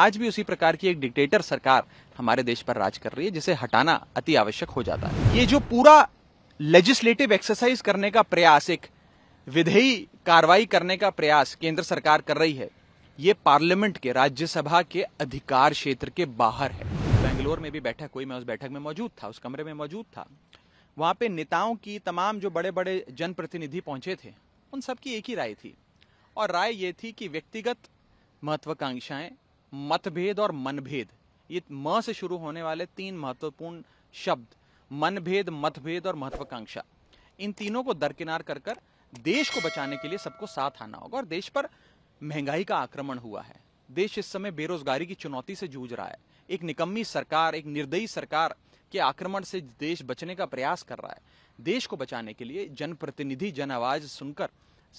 आज भी उसी प्रकार की एक डिक्टेटर सरकार हमारे देश पर राज कर रही है जिसे हटाना अति आवश्यक हो जाता है ये जो पूरा लेजिस्लेटिव एक्सरसाइज करने का प्रयास एक विधेयी कार्रवाई करने का प्रयास केंद्र सरकार कर रही है ये पार्लियामेंट के राज्यसभा के अधिकार क्षेत्र के बाहर है बेंगलोर में भी बैठक हुई मैं उस बैठक में मौजूद था उस कमरे में मौजूद था वहां पे नेताओं की तमाम जो बड़े बड़े जनप्रतिनिधि पहुंचे थे उन सबकी एक ही राय थी और राय ये थी कि व्यक्तिगत महत्वाकांक्षाएं मतभेद और मनभेद ये म से शुरू होने वाले तीन महत्वपूर्ण शब्द मनभेद मतभेद और महत्वाकांक्षा इन तीनों को दरकिनार कर कर देश को बचाने के लिए सबको साथ आना होगा और देश पर महंगाई का आक्रमण हुआ है देश इस समय बेरोजगारी की चुनौती से जूझ रहा है एक निकम्मी सरकार एक निर्दयी सरकार के आक्रमण से देश बचने का प्रयास कर रहा है देश को बचाने के लिए जनप्रतिनिधि जन आवाज सुनकर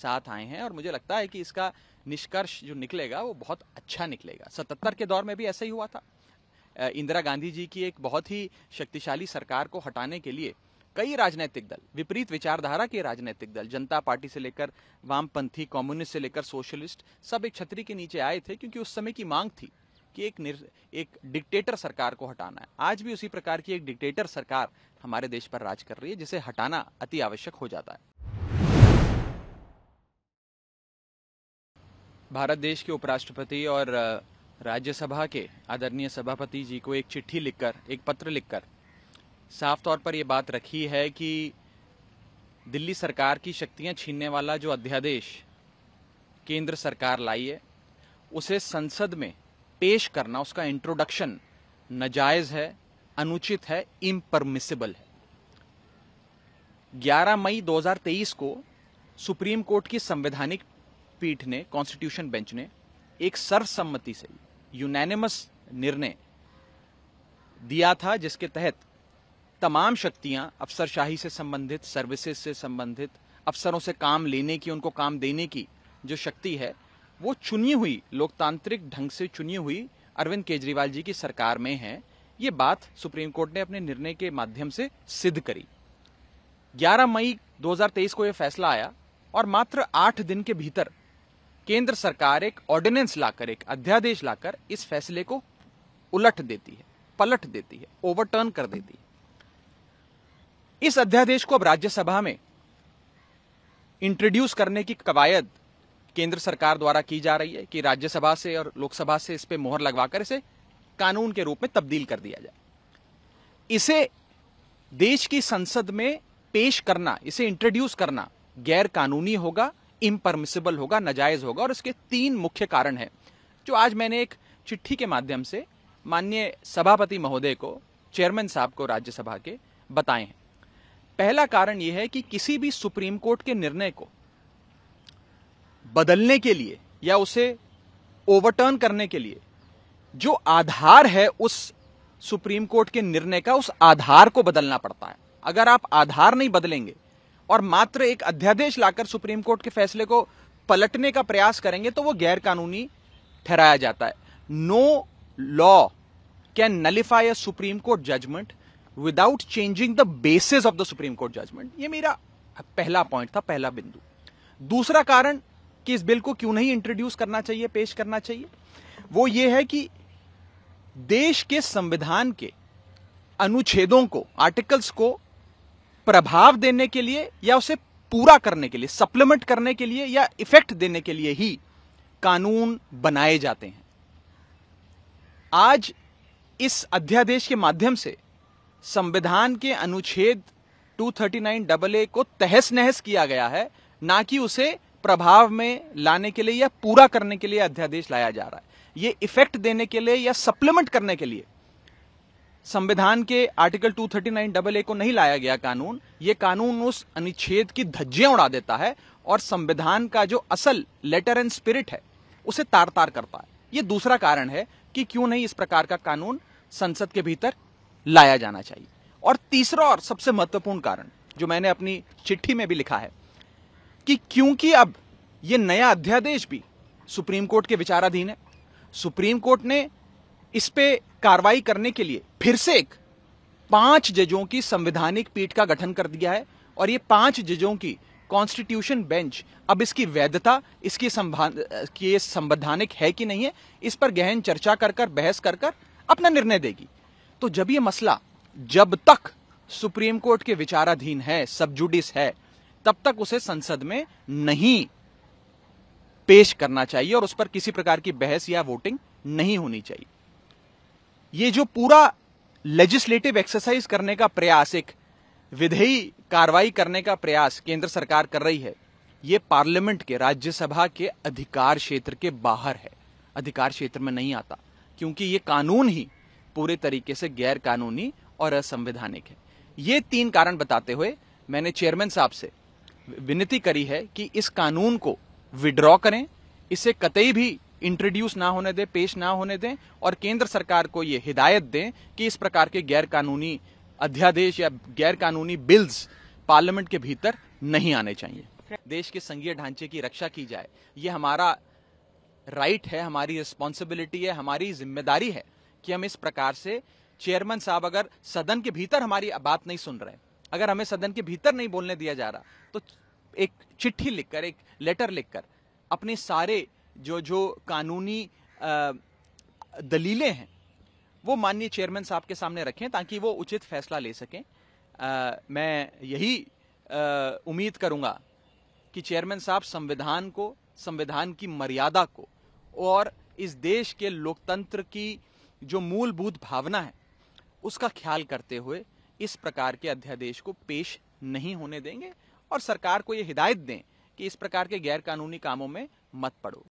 साथ आए हैं और मुझे लगता है कि इसका निष्कर्ष जो निकलेगा वो बहुत अच्छा निकलेगा सतहत्तर के दौर में भी ऐसा ही हुआ था इंदिरा गांधी जी की एक बहुत ही शक्तिशाली सरकार को हटाने के लिए कई राजनीतिक दल विपरीत विचारधारा के राजनीतिक दल जनता पार्टी से लेकर वामपंथी कम्युनिस्ट से लेकर सोशलिस्ट सब एक छतरी के नीचे आए थे क्योंकि उस समय की मांग थी कि एक निर, एक डिक्टेटर सरकार को हटाना है आज भी उसी प्रकार की एक डिक्टेटर सरकार हमारे देश पर राज कर रही है जिसे हटाना अति आवश्यक हो जाता है भारत देश के उपराष्ट्रपति और राज्यसभा के आदरणीय सभापति जी को एक चिट्ठी लिखकर एक पत्र लिखकर साफ तौर पर यह बात रखी है कि दिल्ली सरकार की शक्तियां छीनने वाला जो अध्यादेश केंद्र सरकार लाई है उसे संसद में पेश करना उसका इंट्रोडक्शन नाजायज है अनुचित है इम्परमिसिबल है 11 मई 2023 को सुप्रीम कोर्ट की संवैधानिक पीठ ने कॉन्स्टिट्यूशन बेंच ने एक सर्वसम्मति से यूनैनिमस निर्णय दिया था जिसके तहत तमाम शक्तियां अफसरशाही से संबंधित सर्विसेज से संबंधित अफसरों से काम लेने की उनको काम देने की जो शक्ति है वो चुनी हुई लोकतांत्रिक ढंग से चुनी हुई अरविंद केजरीवाल जी की सरकार में है ये बात सुप्रीम कोर्ट ने अपने निर्णय के माध्यम से सिद्ध करी 11 मई 2023 को यह फैसला आया और मात्र आठ दिन के भीतर केंद्र सरकार एक ऑर्डिनेंस लाकर एक अध्यादेश लाकर इस फैसले को उलट देती है पलट देती है ओवरटर्न कर देती है इस अध्यादेश को अब राज्यसभा में इंट्रोड्यूस करने की कवायद केंद्र सरकार द्वारा की जा रही है कि राज्यसभा से और लोकसभा से इस पर मोहर लगवाकर इसे कानून के रूप में तब्दील कर दिया जाए इसे देश की संसद में पेश करना इसे इंट्रोड्यूस करना गैर कानूनी होगा इम्परमिसिबल होगा नाजायज होगा और इसके तीन मुख्य कारण हैं जो आज मैंने एक चिट्ठी के माध्यम से माननीय सभापति महोदय को चेयरमैन साहब को राज्यसभा के बताए हैं पहला कारण यह है कि किसी भी सुप्रीम कोर्ट के निर्णय को बदलने के लिए या उसे ओवरटर्न करने के लिए जो आधार है उस सुप्रीम कोर्ट के निर्णय का उस आधार को बदलना पड़ता है अगर आप आधार नहीं बदलेंगे और मात्र एक अध्यादेश लाकर सुप्रीम कोर्ट के फैसले को पलटने का प्रयास करेंगे तो वो गैरकानूनी ठहराया जाता है no law can nullify a supreme court judgment without changing the basis of the supreme court judgment ये मेरा पहला पॉइंट था पहला बिंदु दूसरा कारण कि इस बिल को क्यों नहीं इंट्रोड्यूस करना चाहिए पेश करना चाहिए वो ये है कि देश के संविधान के अनुच्छेदों को आर्टिकल्स को प्रभाव देने के लिए या उसे पूरा करने के लिए सप्लीमेंट करने के लिए या इफेक्ट देने के लिए ही कानून बनाए जाते हैं आज इस अध्यादेश के माध्यम से संविधान के अनुच्छेद 239 डबल ए को तहस नहस किया गया है ना कि उसे प्रभाव में लाने के लिए या पूरा करने के लिए अध्यादेश लाया जा रहा है ये इफेक्ट देने के लिए या सप्लीमेंट करने के लिए संविधान के article two thirty nine double A को नहीं लाया गया कानून ये कानून उस अनुच्छेद की धज्जियां उड़ा देता है और संविधान का जो असल लेटर एंड स्पिरिट है उसे तार तार करता है ये दूसरा कारण है कि क्यों नहीं इस प्रकार का कानून संसद के भीतर लाया जाना चाहिए और तीसरा और सबसे महत्वपूर्ण कारण जो मैंने अपनी चिट्ठी में भी लिखा है कि क्योंकि अब ये नया अध्यादेश भी सुप्रीम कोर्ट के विचाराधीन है सुप्रीम कोर्ट ने इस पे कार्रवाई करने के लिए फिर से एक पांच जजों की संवैधानिक पीठ का गठन कर दिया है और ये पांच जजों की कॉन्स्टिट्यूशन बेंच अब इसकी वैधता इसकी कि ये संवैधानिक है कि नहीं है इस पर गहन चर्चा कर कर बहस कर कर अपना निर्णय देगी तो जब ये मसला जब तक सुप्रीम कोर्ट के विचाराधीन है सबजुडिस है तब तक उसे संसद में नहीं पेश करना चाहिए और उस पर किसी प्रकार की बहस या वोटिंग नहीं होनी चाहिए ये जो पूरा लेजिस्लेटिव एक्सरसाइज करने का प्रयास एक विधेयी कार्रवाई करने का प्रयास केंद्र सरकार कर रही है ये पार्लियामेंट के राज्यसभा के अधिकार क्षेत्र के बाहर है अधिकार क्षेत्र में नहीं आता क्योंकि ये कानून ही पूरे तरीके से गैर कानूनी और असंवैधानिक है ये तीन कारण बताते हुए मैंने चेयरमैन साहब से विनती करी है कि इस कानून को विड्रॉ करें इसे कतई भी इंट्रोड्यूस ना होने दें पेश ना होने दें और केंद्र सरकार को ये हिदायत दें कि इस प्रकार के गैर कानूनी अध्यादेश या गैर कानूनी बिल्स पार्लियामेंट के भीतर नहीं आने चाहिए देश के संघीय ढांचे की रक्षा की जाए ये हमारा राइट है हमारी रिस्पॉन्सिबिलिटी है हमारी जिम्मेदारी है कि हम इस प्रकार से चेयरमैन साहब अगर सदन के भीतर हमारी बात नहीं सुन रहे अगर हमें सदन के भीतर नहीं बोलने दिया जा रहा तो एक चिट्ठी लिखकर एक लेटर लिखकर अपने सारे जो जो कानूनी दलीलें हैं वो माननीय चेयरमैन साहब के सामने रखें ताकि वो उचित फैसला ले सकें मैं यही उम्मीद करूंगा कि चेयरमैन साहब संविधान को संविधान की मर्यादा को और इस देश के लोकतंत्र की जो मूलभूत भावना है उसका ख्याल करते हुए इस प्रकार के अध्यादेश को पेश नहीं होने देंगे और सरकार को ये हिदायत दें कि इस प्रकार के गैर कानूनी कामों में मत पड़ो